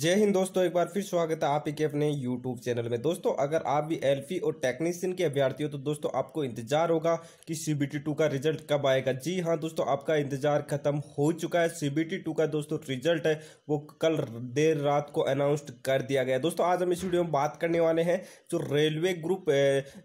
जय हिंद दोस्तों एक बार फिर स्वागत है आप ही के अपने यूट्यूब चैनल में दोस्तों अगर आप भी एलफी और टेक्नीशियन के अभ्यर्थी हो तो दोस्तों आपको इंतजार होगा कि सीबीटी टू का रिजल्ट कब आएगा जी हाँ दोस्तों आपका इंतजार खत्म हो चुका है सीबीटी टू का दोस्तों रिजल्ट है वो कल देर रात को अनाउंस कर दिया गया दोस्तों आज हम इस वीडियो में बात करने वाले हैं जो रेलवे ग्रुप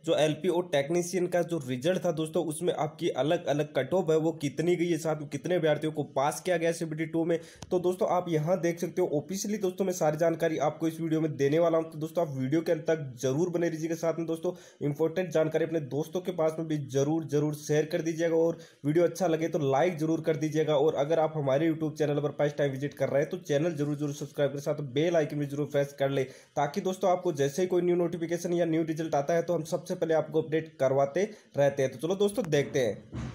जो एल और टेक्नीशियन का जो रिजल्ट था दोस्तों उसमें आपकी अलग अलग कट ऑफ है वो कितनी गई है साथ में कितने अभ्यर्थियों को पास किया गया सीबीटी में तो दोस्तों आप यहाँ देख सकते हो ऑफिशियली दोस्तों मैं सारी जानकारी आपको इस वीडियो में देने वाला हूँ तो दोस्तों आप वीडियो के अंत तक जरूर बने रहिए साथ में दोस्तों इंपॉर्टेंट जानकारी अपने दोस्तों के पास में भी जरूर जरूर शेयर कर दीजिएगा और वीडियो अच्छा लगे तो लाइक जरूर कर दीजिएगा और अगर आप हमारे यूट्यूब चैनल पर फर्स्ट टाइम विजिट कर रहे हैं तो चैनल जरूर जरूर सब्सक्राइब कर साथ बेल आइकन भी जरूर प्रेस कर ले ताकि दोस्तों आपको जैसे ही कोई न्यू नोटिफिकेशन या न्यू रिजल्ट आता है तो हम सबसे पहले आपको अपडेट करवाते रहते हैं तो चलो दोस्तों देखते हैं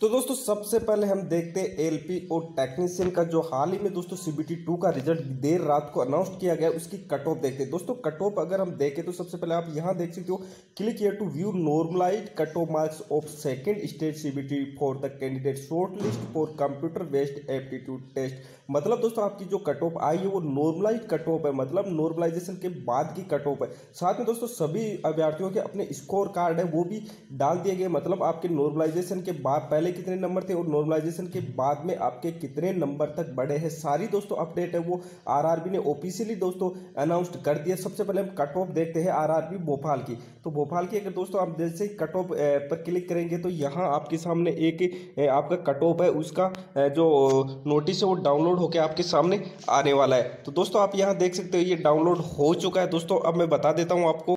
तो दोस्तों सबसे पहले हम देखते हैं एलपी और टेक्नीशियन का जो हाल ही में दोस्तों सीबीटी टू का रिजल्ट देर रात को अनाउंस किया गया उसकी कट ऑफ देखते हैं दोस्तों कट ऑफ अगर हम देखें तो सबसे पहले आप यहाँ देख सकते हो click here to view normalize cut off marks of second stage CBT for the candidate short list for computer based aptitude test मतलब दोस्तों आपकी जो कट ऑफ आई है वो नॉर्मलाइज कट ऑफ है मतलब नॉर्मलाइजेशन के बाद की कट ऑफ है साथ में दोस्तों सभी अभ्यर्थियों के अपने स्कोर कार्ड है वो भी डाल दिए गए मतलब आपके नॉर्मलाइजेशन के बाद पहले पहले कितने नंबर थे और नॉर्मलाइजेशन के बाद में आपके कितने नंबर तक बढ़े हैं सारी दोस्तों अपडेट है वो आरआरबी ने ऑफिशियली दोस्तों अनाउंस्ड कर दिया सबसे पहले हम कट ऑफ देखते हैं आरआरबी भोपाल की तो भोपाल की अगर दोस्तों आप जैसे कट ऑफ eh, पर क्लिक करेंगे तो यहाँ आपके सामने एक eh, आपका कट ऑफ है उसका eh, जो नोटिस है वो डाउनलोड होकर आपके सामने आने वाला है तो दोस्तों आप यहाँ देख सकते हो ये डाउनलोड हो चुका है दोस्तों अब मैं बता देता हूँ आपको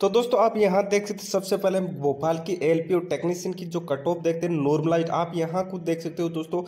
तो दोस्तों आप यहाँ देख सकते सबसे पहले भोपाल की एलपी और टेक्नीशियन की जो कट ऑफ देखते हैं नॉर्मलाइज आप यहाँ कुछ देख सकते हो दोस्तों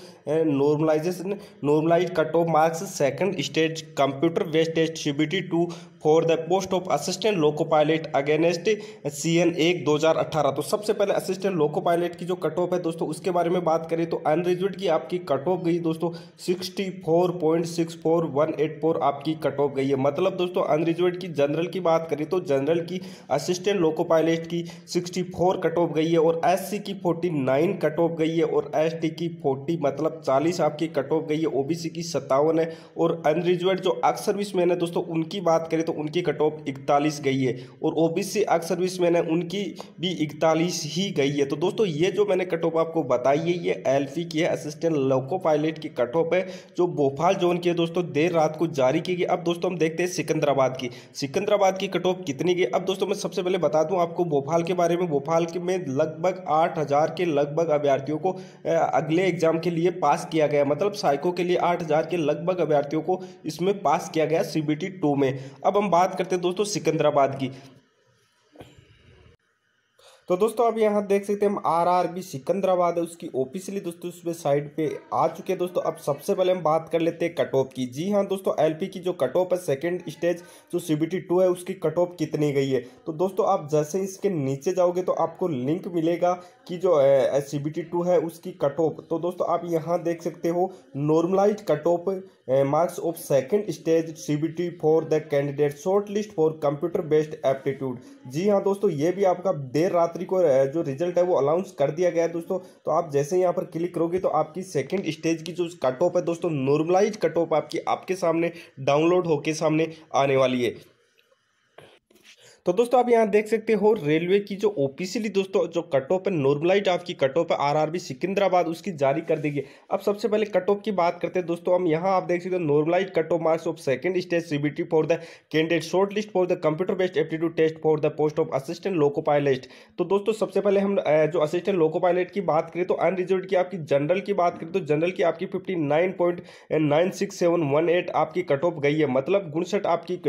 normalization normalize cut off marks second stage computer based test CBT two for the post of assistant loco pilot against C N एक दो हज़ार अट्ठारह तो सबसे पहले असिस्टेंट लोको पायलट की जो कट ऑफ है दोस्तों उसके बारे में बात करें तो अनरिजर्व की आपकी कट ऑफ गई दोस्तों sixty four point six four one eight four आपकी कट ऑफ गई है मतलब दोस्तों अनरिजर्व की जनरल की बात करें तो जनरल की असिस्टेंट लोको पायलट की सिक्सटी फोर कट ऑफ गई है और एस की फोर्टी नाइन कट ऑफ गई है और एस की फोर्टी मतलब चालीस आपकी कट ऑफ गई है सी की सत्तावन है और अनरिजर्व जो अक्सर सर्विस है दोस्तों उनकी बात करें तो उनकी कट ऑफ इकतालीस गई है और O B C ex serviceman है उनकी भी इकतालीस ही गई है तो दोस्तों ये जो मैंने कट ऑफ आपको बताई है ये एल की है असिस्टेंट लोको पायलट की कट ऑफ है जो भोपाल जोन की है दोस्तों देर रात को जारी की गई अब दोस्तों हम देखते हैं सिकंदराबाद की सिकंदराबाद की कट ऑफ कितनी गई अब दोस्तों मैं सबसे पहले बता दूँ आपको भोपाल के बारे में भोपाल में लगभग आठ हज़ार के लगभग अभ्यर्थियों को अगले एग्जाम के लिए पास किया गया मतलब साइको के लिए आठ हज़ार के लगभग अभ्यर्थियों को इसमें पास किया गया सी बी में अब हम बात करते हैं दोस्तों सिकंदराबाद की तो दोस्तों अब यहाँ देख सकते हैं हम आर आर बी सिकंदराबाद है उसकी ऑफिशियली दोस्तों उस साइड पे आ चुके हैं दोस्तों अब सबसे पहले हम बात कर लेते हैं कट ऑफ की जी हाँ दोस्तों एलपी की जो कट ऑफ है सेकंड स्टेज जो सी बी टी टू है उसकी कट ऑफ कितनी गई है तो दोस्तों आप जैसे इसके नीचे जाओगे तो आपको लिंक मिलेगा कि जो सी बी टी टू है उसकी कट ऑफ तो दोस्तों आप यहाँ देख सकते हो normalize cut off marks of second stage C B T for the candidate short list for computer based aptitude जी हाँ दोस्तों ये भी आपका देर रात यात्री को जो रिजल्ट है वो अनाउंस कर दिया गया है दोस्तों तो आप जैसे यहाँ पर क्लिक करोगे तो आपकी सेकेंड स्टेज की जो कट ऑफ है दोस्तों नॉर्मलाइज कट ऑफ आपकी आपके सामने डाउनलोड होके सामने आने वाली है तो दोस्तों आप यहाँ देख सकते हो रेलवे की जो ऑफिशियली दोस्तों जो कट ऑफ है नॉर्मलाइट आपकी कट ऑफ है आरआरबी सिकंदराबाद उसकी जारी कर देगी अब सबसे पहले कट ऑफ की बात करते हैं दोस्तों हम यहाँ आप देख सकते हो normalized cut off marks of second stage CBT for the candidate short list for the computer based aptitude test for the post of assistant loco pilot तो दोस्तों सबसे पहले हम जो असिस्टेंट लोको पायलट की बात करें तो अनरिजर्व की आपकी जनरल की बात करें तो जनरल की आपकी fifty nine point nine six seven one eight आपकी कट ऑफ गई है मतलब गुणसठ आपकी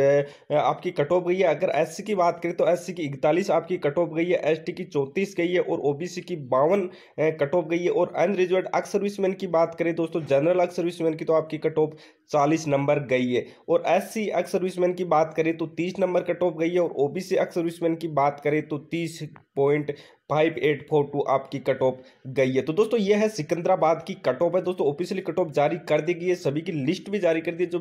आपकी कट ऑफ गई है अगर एस की बात बात करें तो एससी की इकतालीस आपकी कट ऑफ गई है एसटी की चौंतीस गई है और ओबीसी की बावन कट ऑफ गई है और अनरिजर्व अक्सर्विसमैन सर्विसमैन की बात करें दोस्तों जनरल अक्सर्विसमैन सर्विसमैन की तो आपकी कट ऑफ चालीस नंबर गई है और एस सी एक्स सर्विसमैन की बात करें तो तीस नंबर कट ऑफ गई है और O B C ex serviceman की बात करें तो तीस point five eight four two आपकी कट ऑफ गई है तो दोस्तों यह है सिकंदराबाद की कट ऑफ है दोस्तों ऑफिशियली कट ऑफ जारी कर दी गई है सभी की लिस्ट भी जारी कर दी है जो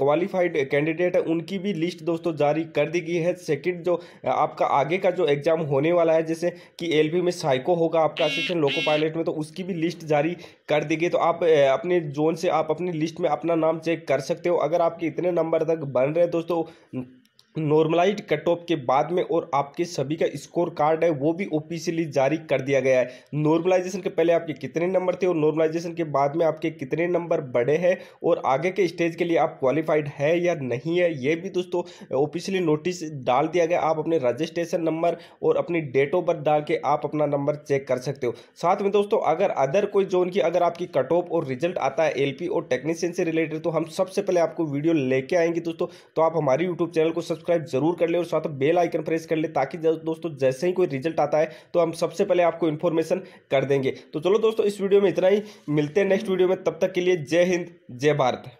क्वालिफाइड कैंडिडेट है उनकी भी लिस्ट दोस्तों जारी कर दी गई है सेकंड जो आपका आगे का जो एग्जाम होने वाला है जैसे कि एल में साइको होगा आपका असिस्टेंट लोको पायलट में तो उसकी भी लिस्ट जारी कर दी गई तो आप अपने जोन से आप अपनी लिस्ट में अपना नाम नाम चेक कर सकते हो अगर आपके इतने नंबर तक बन रहे हैं दोस्तों नॉर्मलाइज कट ऑफ के बाद में और आपके सभी का स्कोर कार्ड है वो भी ऑफिशियली जारी कर दिया गया है नॉर्मलाइजेशन के पहले आपके कितने नंबर थे और नॉर्मलाइजेशन के बाद में आपके कितने नंबर बढ़े हैं और आगे के स्टेज के लिए आप क्वालिफाइड है या नहीं है ये भी दोस्तों ऑफिशियली नोटिस डाल दिया गया आप अपने रजिस्ट्रेशन नंबर और अपनी डेट ऑफ बर्थ डाल के आप अपना नंबर चेक कर सकते हो साथ में दोस्तों अगर अदर कोई जोन की अगर आपकी कट ऑफ और रिजल्ट आता है एल और टेक्नीशियन से रिलेटेड तो हम सबसे पहले आपको वीडियो लेके आएंगे दोस्तों तो आप हमारी यूट्यूब चैनल को सब्सक्राइब सब्सक्राइब जरूर कर ले और साथ बेल आइकन प्रेस कर ले ताकि दोस्तों जैसे ही कोई रिजल्ट आता है तो हम सबसे पहले आपको इन्फॉर्मेशन कर देंगे तो चलो दोस्तों इस वीडियो में इतना ही मिलते हैं नेक्स्ट वीडियो में तब तक के लिए जय हिंद जय भारत